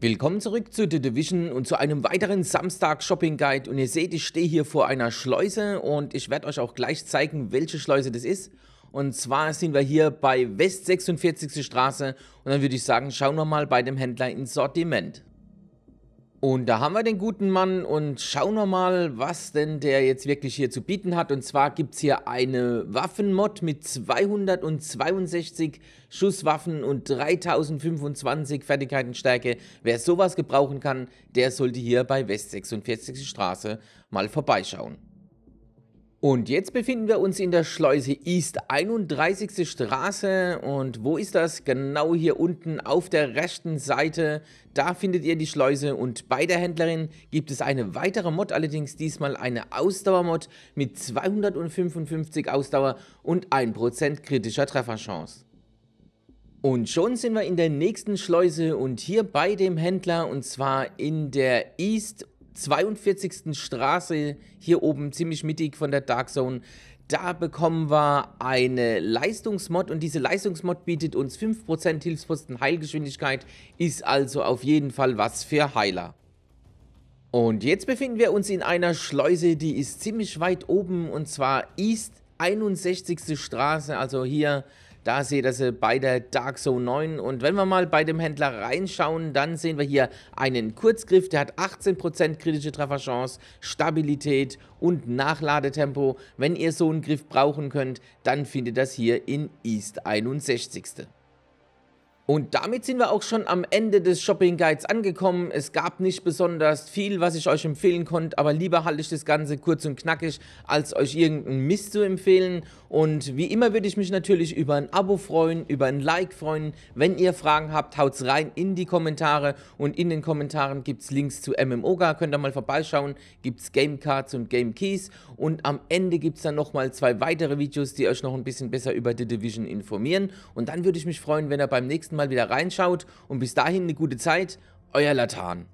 Willkommen zurück zu The Division und zu einem weiteren Samstag Shopping Guide und ihr seht, ich stehe hier vor einer Schleuse und ich werde euch auch gleich zeigen, welche Schleuse das ist. Und zwar sind wir hier bei West 46. Straße und dann würde ich sagen, schauen wir mal bei dem Händler ins Sortiment. Und da haben wir den guten Mann und schauen wir mal, was denn der jetzt wirklich hier zu bieten hat. Und zwar gibt es hier eine Waffenmod mit 262 Schusswaffen und 3025 Fertigkeitenstärke. Wer sowas gebrauchen kann, der sollte hier bei West 46. Straße mal vorbeischauen. Und jetzt befinden wir uns in der Schleuse East, 31. Straße. Und wo ist das? Genau hier unten auf der rechten Seite. Da findet ihr die Schleuse und bei der Händlerin gibt es eine weitere Mod, allerdings diesmal eine Ausdauermod mit 255 Ausdauer und 1% kritischer Trefferchance. Und schon sind wir in der nächsten Schleuse und hier bei dem Händler und zwar in der East 42. Straße hier oben, ziemlich mittig von der Dark Zone. Da bekommen wir eine Leistungsmod und diese Leistungsmod bietet uns 5% Hilfsposten Heilgeschwindigkeit, ist also auf jeden Fall was für Heiler. Und jetzt befinden wir uns in einer Schleuse, die ist ziemlich weit oben und zwar East 61. Straße, also hier da seht ihr sie bei der Dark Zone 9. Und wenn wir mal bei dem Händler reinschauen, dann sehen wir hier einen Kurzgriff. Der hat 18% kritische Trefferchance, Stabilität und Nachladetempo. Wenn ihr so einen Griff brauchen könnt, dann findet das hier in East 61. Und damit sind wir auch schon am Ende des Shopping Guides angekommen. Es gab nicht besonders viel, was ich euch empfehlen konnte, aber lieber halte ich das Ganze kurz und knackig, als euch irgendeinen Mist zu empfehlen. Und wie immer würde ich mich natürlich über ein Abo freuen, über ein Like freuen. Wenn ihr Fragen habt, haut's rein in die Kommentare und in den Kommentaren gibt es Links zu MMOGA, könnt ihr mal vorbeischauen. Gibt Gibt's Gamecards und Game Keys und am Ende gibt es dann nochmal zwei weitere Videos, die euch noch ein bisschen besser über The Division informieren. Und dann würde ich mich freuen, wenn ihr beim nächsten nächsten Mal wieder reinschaut und bis dahin eine gute Zeit, euer Latan.